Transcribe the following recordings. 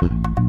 thank you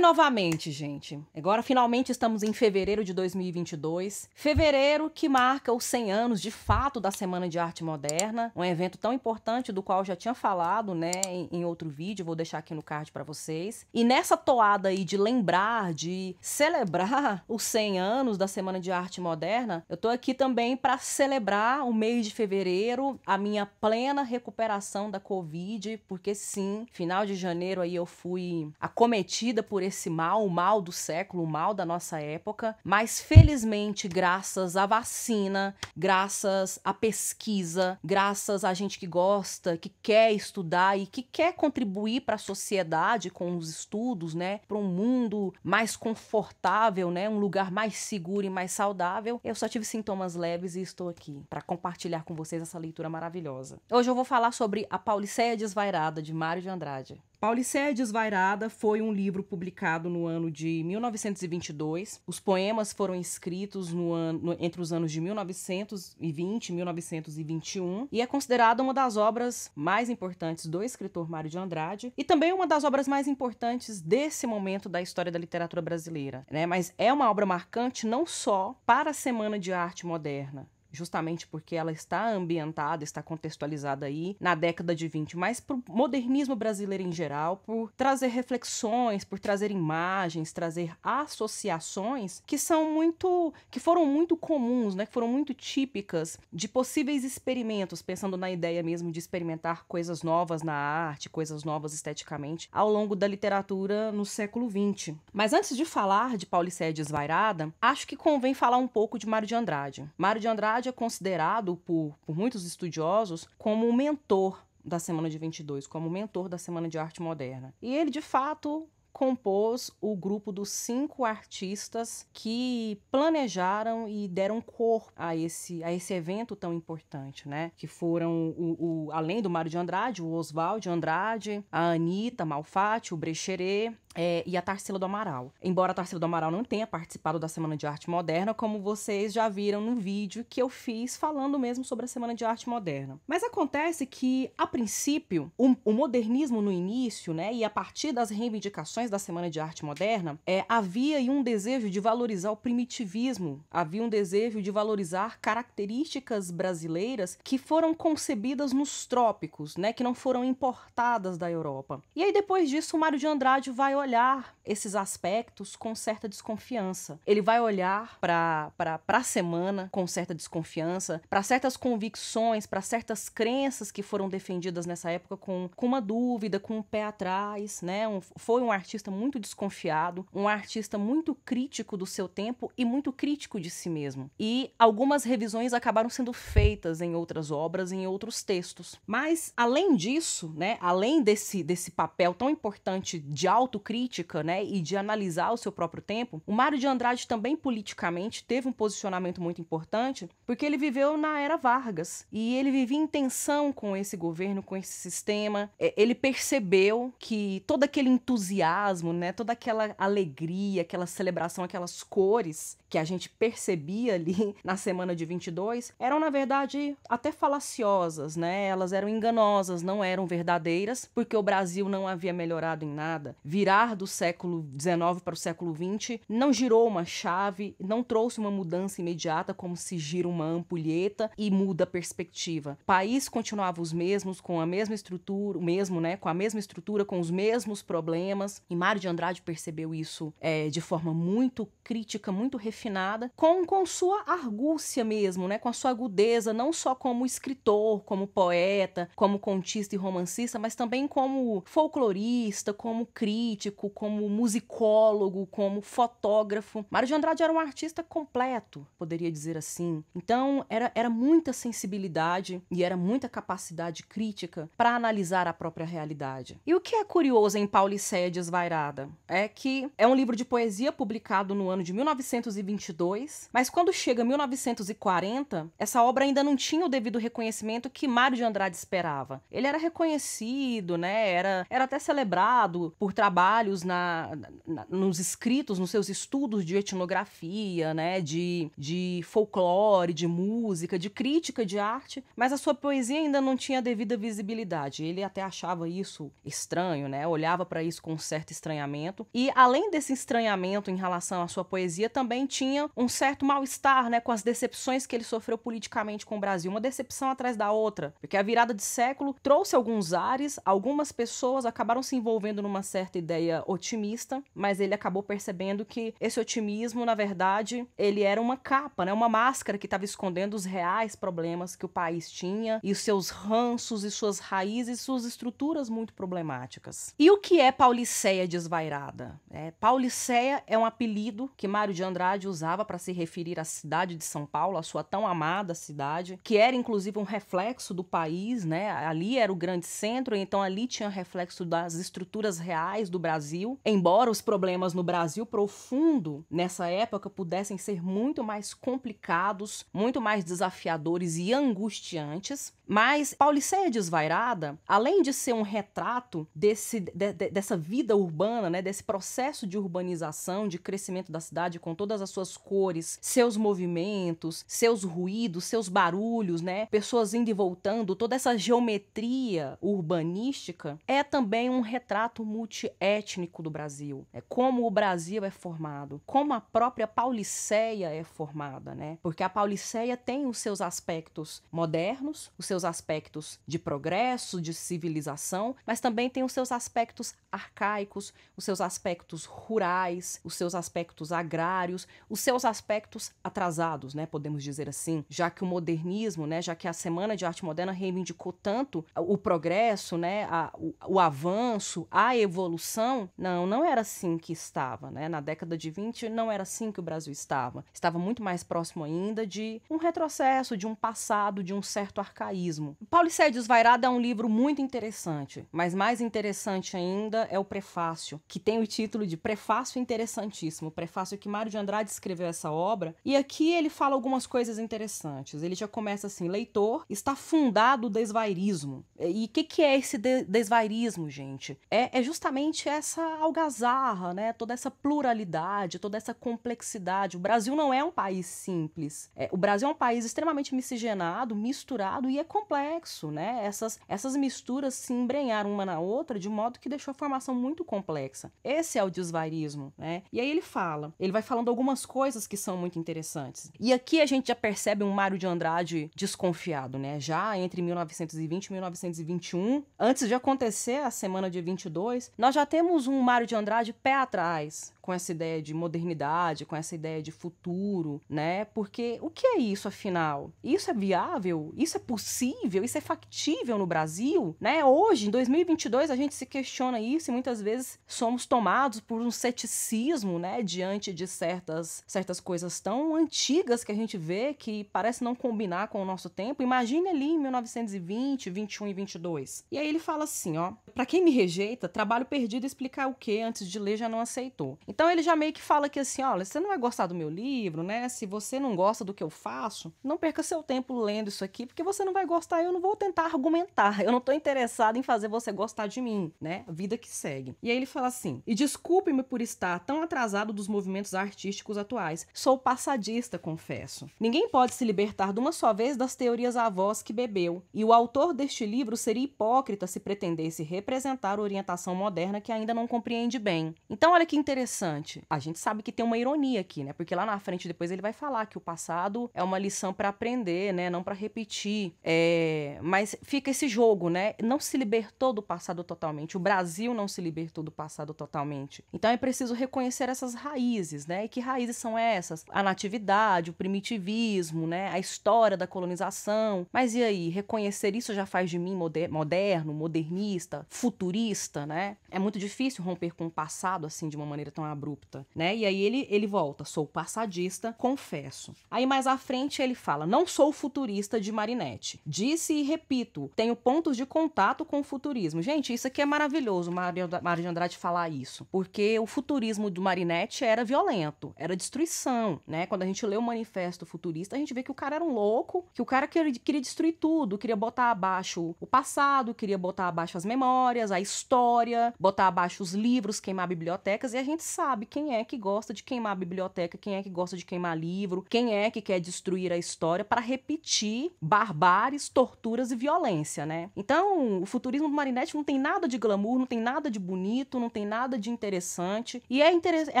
novamente, gente. Agora finalmente estamos em fevereiro de 2022. Fevereiro que marca os 100 anos de fato da Semana de Arte Moderna, um evento tão importante do qual eu já tinha falado, né, em, em outro vídeo, vou deixar aqui no card para vocês. E nessa toada aí de lembrar, de celebrar os 100 anos da Semana de Arte Moderna, eu tô aqui também para celebrar o mês de fevereiro, a minha plena recuperação da COVID, porque sim, final de janeiro aí eu fui acometida por esse mal, o mal do século, o mal da nossa época, mas felizmente, graças à vacina, graças à pesquisa, graças a gente que gosta, que quer estudar e que quer contribuir para a sociedade com os estudos, né, para um mundo mais confortável, né, um lugar mais seguro e mais saudável. Eu só tive sintomas leves e estou aqui para compartilhar com vocês essa leitura maravilhosa. Hoje eu vou falar sobre A Pauliceia Desvairada de Mário de Andrade. Paulicéia Desvairada foi um livro publicado no ano de 1922. Os poemas foram escritos no ano, entre os anos de 1920 e 1921 e é considerada uma das obras mais importantes do escritor Mário de Andrade e também uma das obras mais importantes desse momento da história da literatura brasileira. Né? Mas é uma obra marcante não só para a Semana de Arte Moderna, justamente porque ela está ambientada, está contextualizada aí na década de 20, mas para o modernismo brasileiro em geral, por trazer reflexões, por trazer imagens, trazer associações que são muito, que foram muito comuns, né, que foram muito típicas de possíveis experimentos, pensando na ideia mesmo de experimentar coisas novas na arte, coisas novas esteticamente, ao longo da literatura no século 20. Mas antes de falar de Paulicéia Desvairada, acho que convém falar um pouco de Mário de Andrade. Mário de Andrade verdade, é considerado por, por muitos estudiosos como o mentor da Semana de 22, como mentor da Semana de Arte Moderna. E ele, de fato, compôs o grupo dos cinco artistas que planejaram e deram corpo a esse, a esse evento tão importante, né? Que foram, o, o além do Mário de Andrade, o Oswald de Andrade, a Anitta Malfatti, o Brecherê, é, e a Tarsila do Amaral. Embora a Tarsila do Amaral não tenha participado da Semana de Arte Moderna, como vocês já viram no vídeo que eu fiz falando mesmo sobre a Semana de Arte Moderna. Mas acontece que, a princípio, o, o modernismo no início, né, e a partir das reivindicações da Semana de Arte Moderna, é, havia um desejo de valorizar o primitivismo, havia um desejo de valorizar características brasileiras que foram concebidas nos trópicos, né, que não foram importadas da Europa. E aí, depois disso, o Mário de Andrade vai olhar olhar esses aspectos com certa desconfiança. Ele vai olhar para a semana com certa desconfiança, para certas convicções, para certas crenças que foram defendidas nessa época com, com uma dúvida, com um pé atrás, né? Um, foi um artista muito desconfiado, um artista muito crítico do seu tempo e muito crítico de si mesmo. E algumas revisões acabaram sendo feitas em outras obras, em outros textos. Mas, além disso, né? Além desse, desse papel tão importante de autocrítica, né, e de analisar o seu próprio tempo, o Mário de Andrade também politicamente teve um posicionamento muito importante, porque ele viveu na era Vargas e ele vivia em tensão com esse governo, com esse sistema. É, ele percebeu que todo aquele entusiasmo, né, toda aquela alegria, aquela celebração, aquelas cores que a gente percebia ali na semana de 22 eram na verdade até falaciosas, né? Elas eram enganosas, não eram verdadeiras, porque o Brasil não havia melhorado em nada. Virar do século XIX para o século XX não girou uma chave, não trouxe uma mudança imediata como se gira uma ampulheta e muda a perspectiva. O país continuava os mesmos, com a mesma estrutura, o mesmo, né, com a mesma estrutura, com os mesmos problemas. E Mário de Andrade percebeu isso é, de forma muito crítica, muito refinada, com, com sua argúcia mesmo, né, com a sua agudeza, não só como escritor, como poeta, como contista e romancista, mas também como folclorista, como crítico como musicólogo, como fotógrafo. Mário de Andrade era um artista completo, poderia dizer assim. Então, era, era muita sensibilidade e era muita capacidade crítica para analisar a própria realidade. E o que é curioso em Pauliceia Desvairada é que é um livro de poesia publicado no ano de 1922, mas quando chega 1940, essa obra ainda não tinha o devido reconhecimento que Mário de Andrade esperava. Ele era reconhecido, né? Era, era até celebrado por trabalho trabalhos, na, na, nos escritos, nos seus estudos de etnografia, né, de, de folclore, de música, de crítica de arte, mas a sua poesia ainda não tinha devida visibilidade. Ele até achava isso estranho, né, olhava para isso com um certo estranhamento. E além desse estranhamento em relação à sua poesia, também tinha um certo mal-estar né, com as decepções que ele sofreu politicamente com o Brasil, uma decepção atrás da outra, porque a virada de século trouxe alguns ares, algumas pessoas acabaram se envolvendo numa certa ideia ideia otimista, mas ele acabou percebendo que esse otimismo, na verdade, ele era uma capa, né? Uma máscara que estava escondendo os reais problemas que o país tinha e os seus ranços e suas raízes, suas estruturas muito problemáticas. E o que é Pauliceia desvairada? É, Pauliceia é um apelido que Mário de Andrade usava para se referir à cidade de São Paulo, a sua tão amada cidade, que era inclusive um reflexo do país, né? Ali era o grande centro, então ali tinha reflexo das estruturas reais do Brasil Brasil, embora os problemas no Brasil profundo nessa época pudessem ser muito mais complicados, muito mais desafiadores e angustiantes, mas Pauliceia Desvairada, além de ser um retrato desse, de, de, dessa vida urbana, né, desse processo de urbanização, de crescimento da cidade com todas as suas cores, seus movimentos, seus ruídos, seus barulhos, né, pessoas indo e voltando, toda essa geometria urbanística, é também um retrato multiético étnico do Brasil, é como o Brasil é formado, como a própria Pauliceia é formada, né? Porque a Pauliceia tem os seus aspectos modernos, os seus aspectos de progresso, de civilização, mas também tem os seus aspectos arcaicos, os seus aspectos rurais, os seus aspectos agrários, os seus aspectos atrasados, né? Podemos dizer assim, já que o modernismo, né? Já que a Semana de Arte Moderna reivindicou tanto o progresso, né? A, o, o avanço, a evolução não, não era assim que estava, né? Na década de 20 não era assim que o Brasil estava. Estava muito mais próximo ainda de um retrocesso, de um passado, de um certo arcaísmo. Paulicédio Vairada é um livro muito interessante, mas mais interessante ainda é o prefácio, que tem o título de Prefácio Interessantíssimo, prefácio que Mário de Andrade escreveu essa obra, e aqui ele fala algumas coisas interessantes. Ele já começa assim: leitor, está fundado o desvairismo. E o que, que é esse de desvairismo, gente? É, é justamente essa essa algazarra, né? toda essa pluralidade, toda essa complexidade. O Brasil não é um país simples. É, o Brasil é um país extremamente miscigenado, misturado e é complexo. Né? Essas, essas misturas se embrenharam uma na outra de modo que deixou a formação muito complexa. Esse é o desvairismo. Né? E aí ele fala, ele vai falando algumas coisas que são muito interessantes. E aqui a gente já percebe um Mário de Andrade desconfiado, né? Já entre 1920 e 1921, antes de acontecer a semana de 22, nós já temos temos um Mário de Andrade pé atrás com essa ideia de modernidade, com essa ideia de futuro, né? Porque o que é isso afinal? Isso é viável? Isso é possível? Isso é factível no Brasil, né? Hoje, em 2022, a gente se questiona isso e muitas vezes somos tomados por um ceticismo, né, diante de certas certas coisas tão antigas que a gente vê que parece não combinar com o nosso tempo. Imagine ali em 1920, 21 e 22. E aí ele fala assim, ó: "Para quem me rejeita, trabalho perdido explicar o que antes de ler já não aceitou. Então ele já meio que fala que assim, olha, você não vai gostar do meu livro, né? Se você não gosta do que eu faço, não perca seu tempo lendo isso aqui, porque você não vai gostar, eu não vou tentar argumentar. Eu não tô interessado em fazer você gostar de mim, né? Vida que segue. E aí ele fala assim: "E desculpe-me por estar tão atrasado dos movimentos artísticos atuais. Sou passadista, confesso. Ninguém pode se libertar de uma só vez das teorias avós que bebeu, e o autor deste livro seria hipócrita se pretendesse representar a orientação moderna que ainda ainda não compreende bem. Então, olha que interessante. A gente sabe que tem uma ironia aqui, né? Porque lá na frente depois ele vai falar que o passado é uma lição para aprender, né? Não para repetir. É... Mas fica esse jogo, né? Não se libertou do passado totalmente. O Brasil não se libertou do passado totalmente. Então é preciso reconhecer essas raízes, né? E que raízes são essas? A natividade, o primitivismo, né? A história da colonização. Mas e aí? Reconhecer isso já faz de mim moderno, modernista, futurista, né? É muito difícil difícil romper com o passado assim de uma maneira tão abrupta, né? E aí ele ele volta, sou passadista, confesso. Aí mais à frente ele fala, não sou futurista de Marinette. Disse e repito, tenho pontos de contato com o futurismo. Gente, isso aqui é maravilhoso, Mário de Andrade falar isso, porque o futurismo do Marinette era violento, era destruição, né? Quando a gente lê o Manifesto Futurista, a gente vê que o cara era um louco, que o cara queria, queria destruir tudo, queria botar abaixo o passado, queria botar abaixo as memórias, a história, botar abaixo abaixo os livros, queimar bibliotecas, e a gente sabe quem é que gosta de queimar biblioteca, quem é que gosta de queimar livro, quem é que quer destruir a história para repetir barbáries, torturas e violência, né? Então, o futurismo do Marinetti não tem nada de glamour, não tem nada de bonito, não tem nada de interessante. E é, inter... é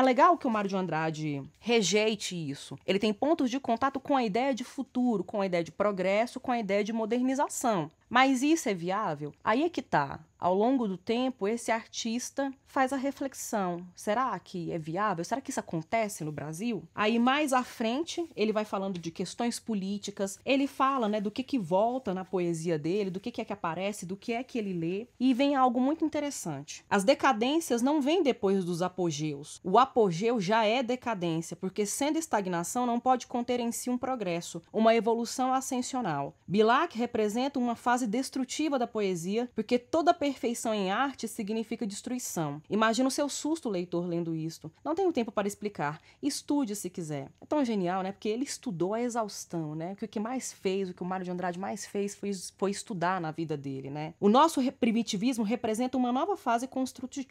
legal que o Mário de Andrade rejeite isso. Ele tem pontos de contato com a ideia de futuro, com a ideia de progresso, com a ideia de modernização. Mas isso é viável? Aí é que tá. Ao longo do tempo, esse artista faz a reflexão: será que é viável? Será que isso acontece no Brasil? Aí mais à frente, ele vai falando de questões políticas, ele fala, né, do que que volta na poesia dele, do que que é que aparece, do que é que ele lê, e vem algo muito interessante. As decadências não vêm depois dos apogeus. O apogeu já é decadência, porque sendo estagnação não pode conter em si um progresso, uma evolução ascensional. Bilac representa uma fase fase destrutiva da poesia, porque toda perfeição em arte significa destruição. Imagina o seu susto, leitor, lendo isto. Não tenho tempo para explicar. Estude se quiser. É tão genial, né? Porque ele estudou a exaustão, né? Que o que mais fez, o que o Mário de Andrade mais fez foi, foi estudar na vida dele, né? O nosso primitivismo representa uma nova fase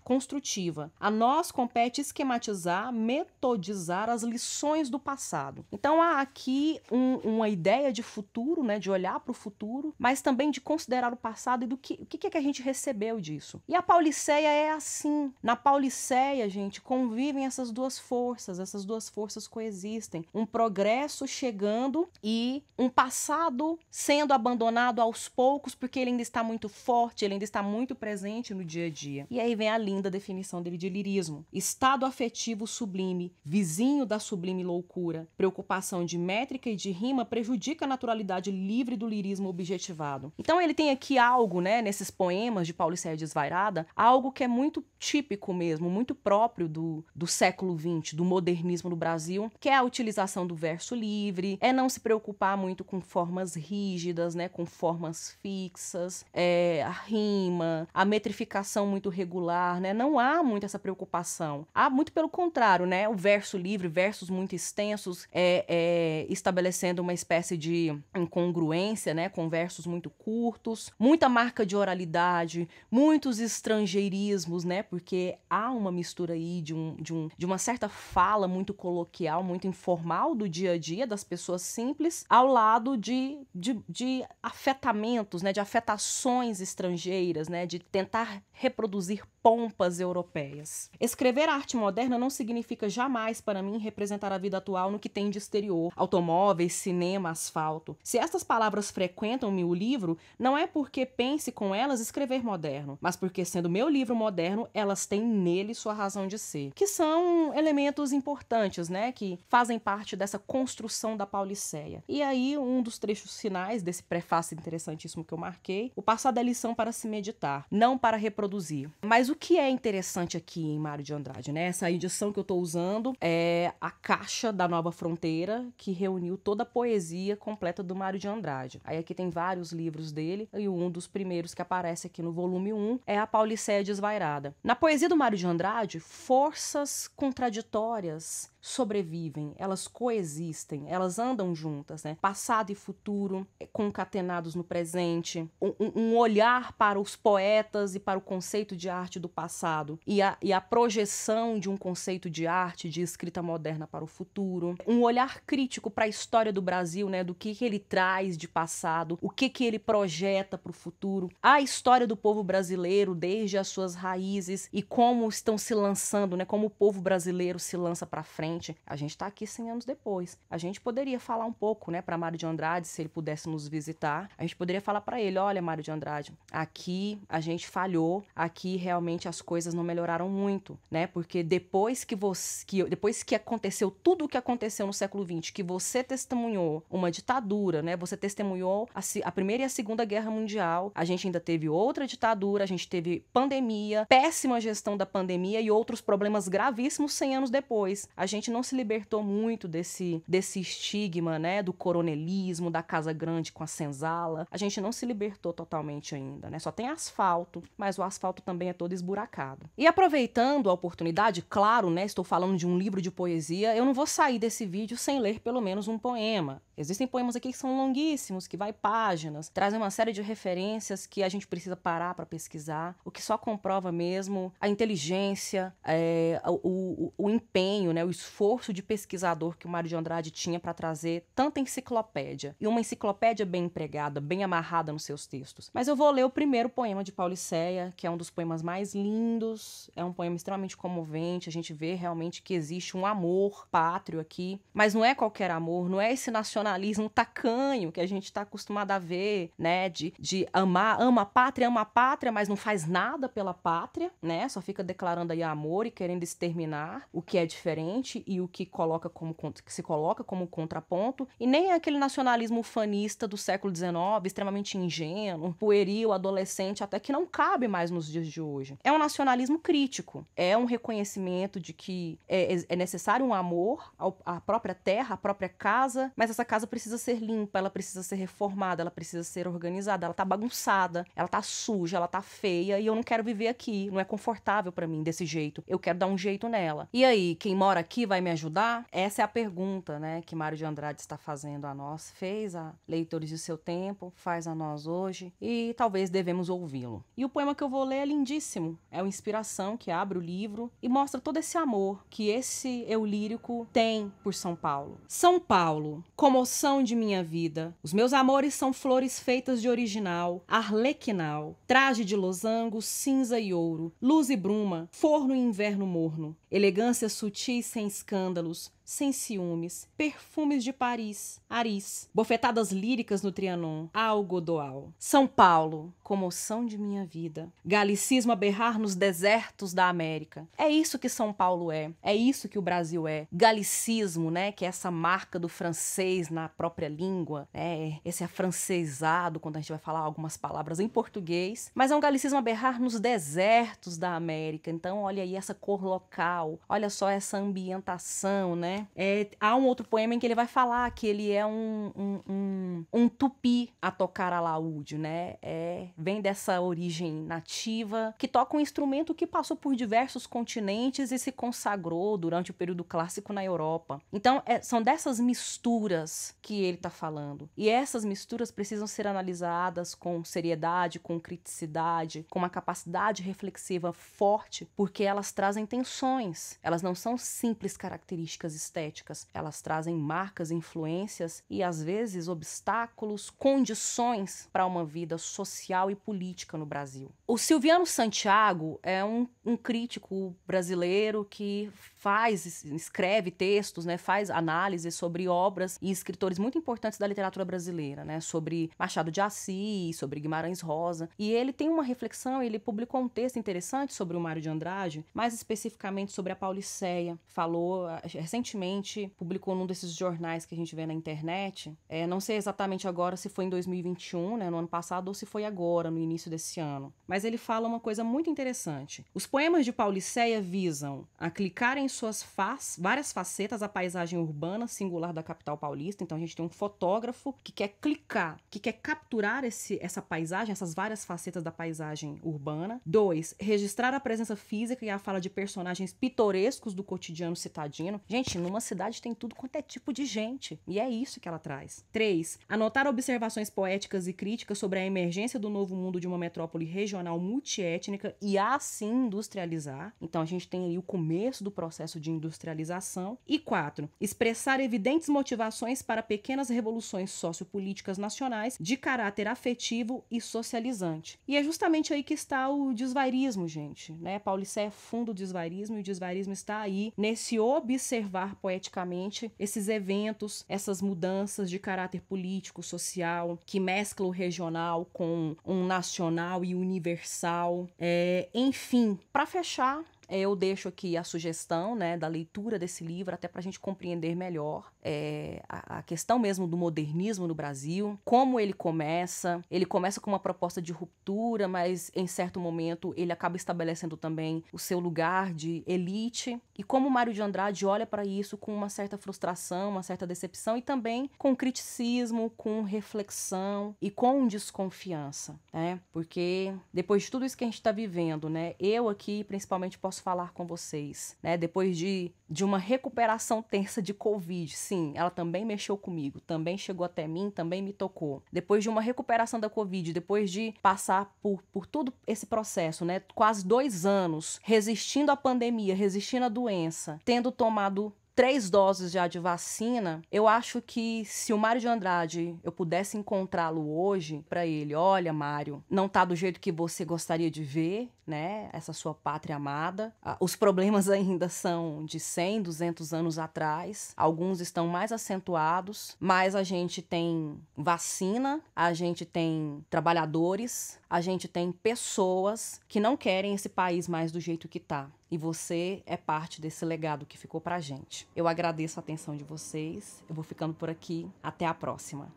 construtiva. A nós compete esquematizar, metodizar as lições do passado. Então há aqui um, uma ideia de futuro, né? De olhar para o futuro, mas também de considerar o passado e do que, o que é que a gente recebeu disso. E a Pauliceia é assim. Na Pauliceia, gente, convivem essas duas forças, essas duas forças coexistem. Um progresso chegando e um passado sendo abandonado aos poucos, porque ele ainda está muito forte, ele ainda está muito presente no dia a dia. E aí vem a linda definição dele de lirismo: estado afetivo sublime, vizinho da sublime loucura, preocupação de métrica e de rima prejudica a naturalidade livre do lirismo objetivado. Então ele tem aqui algo, né, nesses poemas de Paulo Sérgio Desvairada, algo que é muito típico mesmo, muito próprio do, do século XX, do modernismo no Brasil, que é a utilização do verso livre, é não se preocupar muito com formas rígidas, né, com formas fixas, é, a rima, a metrificação muito regular, né, não há muito essa preocupação. Há muito pelo contrário, né, o verso livre, versos muito extensos, é, é estabelecendo uma espécie de incongruência, né, com versos muito curtos, curtos, muita marca de oralidade, muitos estrangeirismos, né? Porque há uma mistura aí de, um, de, um, de uma certa fala muito coloquial, muito informal do dia a dia das pessoas simples, ao lado de, de, de afetamentos, né? De afetações estrangeiras, né? De tentar reproduzir pompas europeias. Escrever arte moderna não significa jamais para mim representar a vida atual no que tem de exterior, automóveis, cinema, asfalto. Se estas palavras frequentam-me o livro, não é porque pense com elas escrever moderno, mas porque sendo meu livro moderno, elas têm nele sua razão de ser, que são elementos importantes, né, que fazem parte dessa construção da Pauliceia. E aí um dos trechos finais desse prefácio interessantíssimo que eu marquei, o passado é lição para se meditar, não para reproduzir. Mas o o que é interessante aqui em Mário de Andrade, né? Essa edição que eu estou usando é a caixa da Nova Fronteira, que reuniu toda a poesia completa do Mário de Andrade. Aí aqui tem vários livros dele, e um dos primeiros que aparece aqui no volume 1 é a Paulicéia Desvairada. Na poesia do Mário de Andrade, forças contraditórias sobrevivem, elas coexistem, elas andam juntas, né? Passado e futuro eh, concatenados no presente, um, um olhar para os poetas e para o conceito de arte do passado e a, e a projeção de um conceito de arte, de escrita moderna para o futuro, um olhar crítico para a história do Brasil, né? Do que, que ele traz de passado, o que, que ele projeta para o futuro, a história do povo brasileiro desde as suas raízes e como estão se lançando, né? Como o povo brasileiro se lança para frente gente. A gente está aqui 100 anos depois. A gente poderia falar um pouco, né, para Mário de Andrade, se ele pudesse nos visitar. A gente poderia falar para ele: olha, Mário de Andrade, aqui a gente falhou, aqui realmente as coisas não melhoraram muito, né? Porque depois que você, que, depois que aconteceu tudo o que aconteceu no século XX, que você testemunhou uma ditadura, né? Você testemunhou a, a primeira e a segunda guerra mundial. A gente ainda teve outra ditadura, a gente teve pandemia, péssima gestão da pandemia e outros problemas gravíssimos 100 anos depois. A gente gente não se libertou muito desse, desse estigma, né? Do coronelismo, da casa grande com a senzala. A gente não se libertou totalmente ainda, né? Só tem asfalto, mas o asfalto também é todo esburacado. E aproveitando a oportunidade, claro, né? Estou falando de um livro de poesia, eu não vou sair desse vídeo sem ler pelo menos um poema. Existem poemas aqui que são longuíssimos, que vai páginas, trazem uma série de referências que a gente precisa parar para pesquisar, o que só comprova mesmo a inteligência, é, o, o, o empenho, né, o esforço esforço de pesquisador que o Mário de Andrade tinha para trazer tanta enciclopédia, e uma enciclopédia bem empregada, bem amarrada nos seus textos. Mas eu vou ler o primeiro poema de Pauliceia, que é um dos poemas mais lindos, é um poema extremamente comovente, a gente vê realmente que existe um amor pátrio aqui, mas não é qualquer amor, não é esse nacionalismo tacanho que a gente está acostumado a ver, né, de, de amar, ama a pátria, ama a pátria, mas não faz nada pela pátria, né, só fica declarando aí amor e querendo exterminar o que é diferente e o que, coloca como, que se coloca como contraponto, e nem é aquele nacionalismo fanista do século XIX, extremamente ingênuo, pueril, adolescente, até que não cabe mais nos dias de hoje. É um nacionalismo crítico, é um reconhecimento de que é, é, é necessário um amor ao, à própria terra, à própria casa, mas essa casa precisa ser limpa, ela precisa ser reformada, ela precisa ser organizada, ela tá bagunçada, ela tá suja, ela tá feia e eu não quero viver aqui, não é confortável para mim desse jeito. Eu quero dar um jeito nela. E aí, quem mora aqui vai me ajudar? Essa é a pergunta, né, que Mário de Andrade está fazendo a nós, fez a leitores do seu tempo, faz a nós hoje e talvez devemos ouvi-lo. E o poema que eu vou ler é lindíssimo, é uma inspiração que abre o livro e mostra todo esse amor que esse eu lírico tem por São Paulo. São Paulo, comoção de minha vida. Os meus amores são flores feitas de original, arlequinal, traje de losango, cinza e ouro, luz e bruma, forno e inverno morno, elegância sutil e sensível escândalos, sem ciúmes, perfumes de Paris, Aris, bofetadas líricas no Trianon, algodoal. São Paulo, comoção de minha vida. Galicismo a berrar nos desertos da América. É isso que São Paulo é, é isso que o Brasil é. Galicismo, né, que é essa marca do francês na própria língua, né, esse afrancesado quando a gente vai falar algumas palavras em português, mas é um galicismo a berrar nos desertos da América. Então, olha aí essa cor local, olha só essa ambientação, né? É, há um outro poema em que ele vai falar que ele é um, um, um, um tupi a tocar alaúde, né? É, vem dessa origem nativa, que toca um instrumento que passou por diversos continentes e se consagrou durante o período clássico na Europa. Então, é, são dessas misturas que ele está falando. E essas misturas precisam ser analisadas com seriedade, com criticidade, com uma capacidade reflexiva forte, porque elas trazem tensões. Elas não são simples características estéticas. Elas trazem marcas, influências e às vezes obstáculos, condições para uma vida social e política no Brasil. O Silviano Santiago é um um crítico brasileiro que faz, escreve textos, né, faz análises sobre obras e escritores muito importantes da literatura brasileira, né, sobre Machado de Assis, sobre Guimarães Rosa. E ele tem uma reflexão, ele publicou um texto interessante sobre o Mário de Andrade, mais especificamente sobre a Pauliceia. Falou eh, recentemente, publicou num desses jornais que a gente vê na internet. É, não sei exatamente agora se foi em 2021, né, no ano passado, ou se foi agora, no início desse ano. Mas ele fala uma coisa muito interessante. Os poemas de Pauliceia visam clicar em suas faz, várias facetas a paisagem urbana singular da capital paulista. Então a gente tem um fotógrafo que quer clicar, que quer capturar esse, essa paisagem, essas várias facetas da paisagem urbana. Dois, registrar a presença física e a fala de personagens pitorescos do cotidiano citadino. Gente, numa cidade tem tudo quanto é tipo de gente. E é isso que ela traz. Três, anotar observações poéticas e críticas sobre a emergência do novo mundo de uma metrópole regional multiétnica e assim do industrializar. Então a gente tem aí o começo do processo de industrialização. E quatro, expressar evidentes motivações para pequenas revoluções sociopolíticas nacionais de caráter afetivo e socializante. E é justamente aí que está o desvairismo, gente. Né? Paulicé é fundo do desvairismo e o desvairismo está aí nesse observar poeticamente esses eventos, essas mudanças de caráter político, social, que mescla o regional com um nacional e universal. É, enfim, para fechar, eu deixo aqui a sugestão né, da leitura desse livro, até para a gente compreender melhor é, a, a, questão mesmo do modernismo no Brasil, como ele começa. Ele começa com uma proposta de ruptura, mas em certo momento ele acaba estabelecendo também o seu lugar de elite. E como Mário de Andrade olha para isso com uma certa frustração, uma certa decepção e também com criticismo, com reflexão e com desconfiança, né? Porque depois de tudo isso que a gente está vivendo, né? Eu aqui, principalmente, posso posso falar com vocês, né? Depois de, de uma recuperação tensa de Covid, sim, ela também mexeu comigo, também chegou até mim, também me tocou. Depois de uma recuperação da Covid, depois de passar por, por todo esse processo, né? Quase dois anos resistindo à pandemia, resistindo à doença, tendo tomado três doses já de vacina, eu acho que se o Mário de Andrade eu pudesse encontrá-lo hoje, para ele, olha, Mário, não tá do jeito que você gostaria de ver, né? Essa sua pátria amada. Ah, os problemas ainda são de 100, 200 anos atrás. Alguns estão mais acentuados, mas a gente tem vacina, a gente tem trabalhadores, a gente tem pessoas que não querem esse país mais do jeito que tá. E você é parte desse legado que ficou pra gente. Eu agradeço a atenção de vocês. Eu vou ficando por aqui. Até a próxima.